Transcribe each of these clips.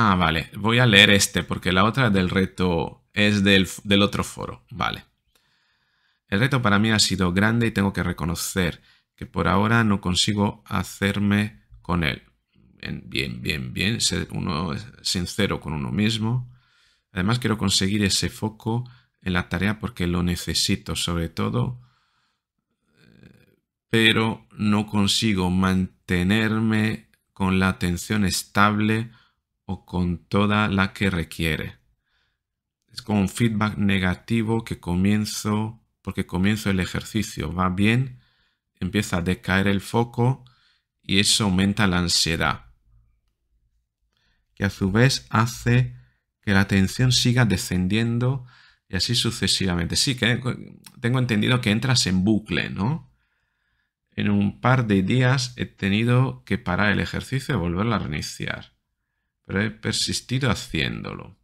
Ah, vale. Voy a leer este porque la otra del reto es del, otro foro. Vale. El reto para mí ha sido grande y tengo que reconocer que por ahora no consigo hacerme con él. Bien, bien, bien, bien. Ser uno sincero con uno mismo. Además quiero conseguir ese foco en la tarea porque lo necesito, sobre todo, eh, pero no consigo mantenerme con la atención estable o con toda la que requiere. Es como un feedback negativo que comienzo, porque comienzo el ejercicio, va bien, empieza a decaer el foco y eso aumenta la ansiedad, que a su vez hace que la atención siga descendiendo y así sucesivamente. Sí, que tengo entendido que entras en bucle, ¿no? En un par de días he tenido que parar el ejercicio y volverlo a reiniciar pero he persistido haciéndolo.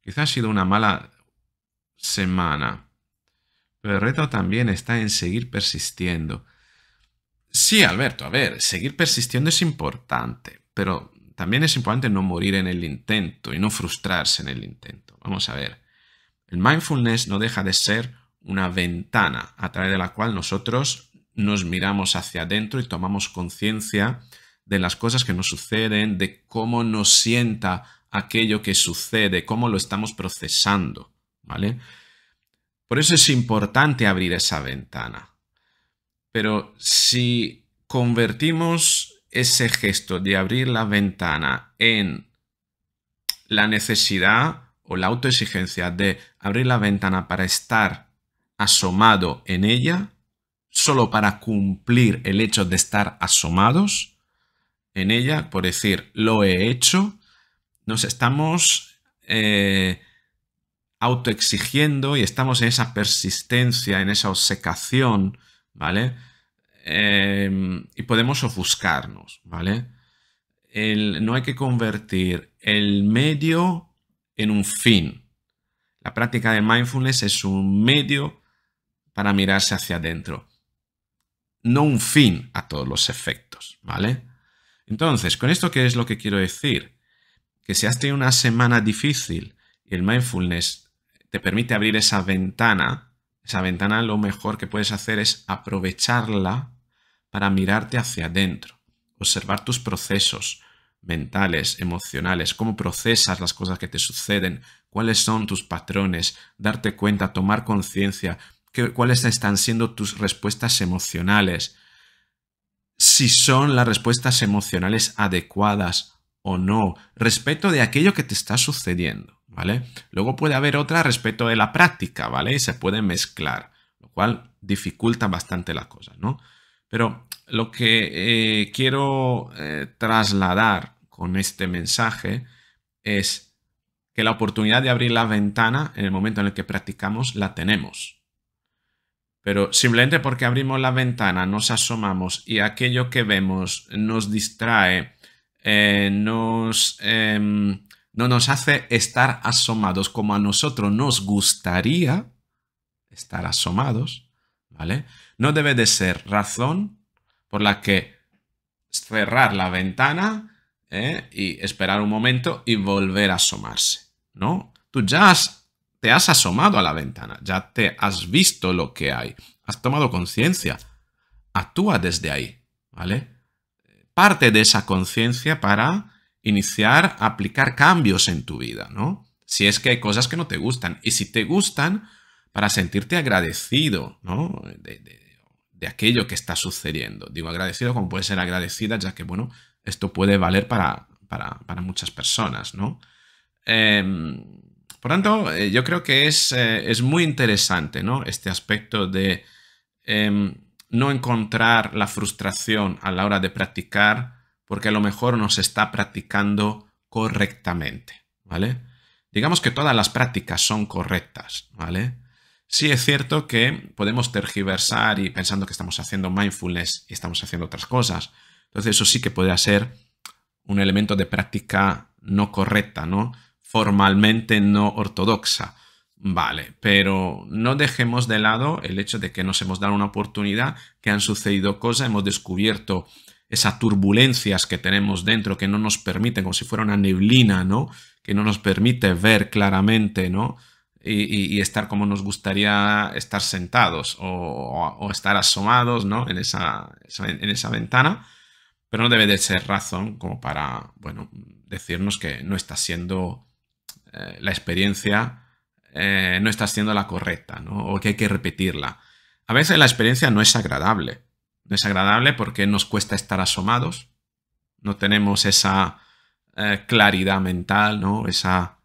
Quizá ha sido una mala semana, pero el reto también está en seguir persistiendo. Sí, Alberto, a ver, seguir persistiendo es importante, pero también es importante no morir en el intento y no frustrarse en el intento. Vamos a ver, el mindfulness no deja de ser una ventana a través de la cual nosotros nos miramos hacia adentro y tomamos conciencia de las cosas que nos suceden, de cómo nos sienta aquello que sucede, cómo lo estamos procesando, ¿vale? Por eso es importante abrir esa ventana. Pero si convertimos ese gesto de abrir la ventana en la necesidad o la autoexigencia de abrir la ventana para estar asomado en ella, solo para cumplir el hecho de estar asomados, en ella por decir lo he hecho, nos estamos eh, autoexigiendo y estamos en esa persistencia, en esa obsecación, ¿vale? Em, y podemos ofuscarnos, ¿vale? no hay que convertir el medio en un fin. La práctica de mindfulness es un medio para mirarse hacia adentro, no un fin a todos los efectos, ¿vale? Entonces, con esto, ¿qué es lo que quiero decir? Que si has tenido una semana difícil y el mindfulness te permite abrir esa ventana, esa ventana lo mejor que puedes hacer es aprovecharla para mirarte hacia adentro, observar tus procesos mentales, emocionales, cómo procesas las cosas que te suceden, cuáles son tus patrones, darte cuenta, tomar conciencia, cuáles están siendo tus respuestas emocionales, si son las respuestas emocionales adecuadas o no respecto de aquello que te está sucediendo, ¿vale? Luego puede haber otra respecto de la práctica, ¿vale? Y se puede mezclar, lo cual dificulta bastante la cosa. ¿no? Pero lo que eh, quiero eh, trasladar con este mensaje es que la oportunidad de abrir la ventana en el momento en el que practicamos la tenemos. Pero simplemente porque abrimos la ventana, nos asomamos y aquello que vemos nos distrae, eh, nos, em, no nos hace estar asomados como a nosotros nos gustaría estar asomados, ¿vale? No debe de ser razón por la que cerrar la ventana eh, y esperar un momento y volver a asomarse, ¿no? Tú ya has te has asomado a la ventana, ya te has visto lo que hay, has tomado conciencia. Actúa desde ahí, ¿vale? Parte de esa conciencia para iniciar a aplicar cambios en tu vida, ¿no? Si es que hay cosas que no te gustan y si te gustan, para sentirte agradecido, ¿no? De, aquello que está sucediendo. Digo agradecido como puede ser agradecida, ya que, bueno, esto puede valer para, para, para muchas personas, ¿no? Em, por tanto, eh, yo creo que eh, es, muy interesante ¿no? este aspecto de em, no encontrar la frustración a la hora de practicar porque a lo mejor no se está practicando correctamente, ¿vale? Digamos que todas las prácticas son correctas, ¿vale? Sí es cierto que podemos tergiversar y pensando que estamos haciendo mindfulness y estamos haciendo otras cosas. Entonces eso sí que puede ser un elemento de práctica no correcta, ¿no? formalmente no ortodoxa. Vale, pero no dejemos de lado el hecho de que nos hemos dado una oportunidad, que han sucedido cosas, hemos descubierto esas turbulencias que tenemos dentro que no nos permiten, como si fuera una neblina, ¿no? Que no nos permite ver claramente, ¿no? Y, estar como nos gustaría estar sentados o, estar asomados, ¿no? En esa, en esa ventana. Pero no debe de ser razón como para, bueno, decirnos que no está siendo eh, la experiencia eh, no está siendo la correcta, ¿no? O que hay que repetirla. A veces la experiencia no es agradable. No es agradable porque nos cuesta estar asomados, no tenemos esa eh, claridad mental, ¿no? Esa,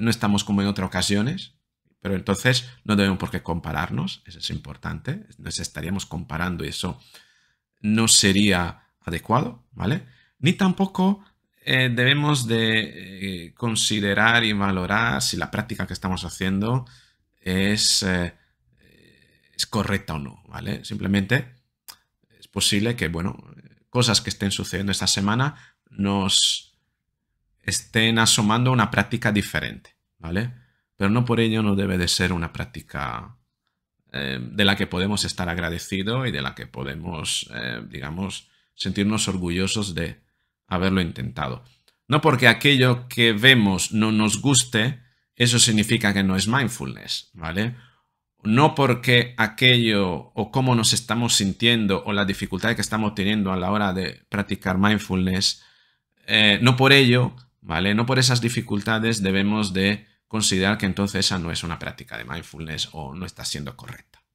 no estamos como en otras ocasiones, pero entonces no debemos por qué compararnos, eso es importante, nos estaríamos comparando y eso no sería adecuado, ¿vale? Ni tampoco eh, debemos de eh, considerar y valorar si la práctica que estamos haciendo es, eh, es correcta o no, ¿vale? Simplemente es posible que, bueno, cosas que estén sucediendo esta semana nos estén asomando una práctica diferente, ¿vale? Pero no por ello no debe de ser una práctica de la que podemos estar agradecidos y de la que podemos, digamos, sentirnos orgullosos de haberlo intentado. No porque aquello que vemos no nos guste, eso significa que no es mindfulness, ¿vale? No porque aquello o cómo nos estamos sintiendo o la dificultad que estamos teniendo a la hora de practicar mindfulness, eh, no por ello, ¿vale? No por esas dificultades debemos de considerar que entonces esa no es una práctica de mindfulness o no está siendo correcta.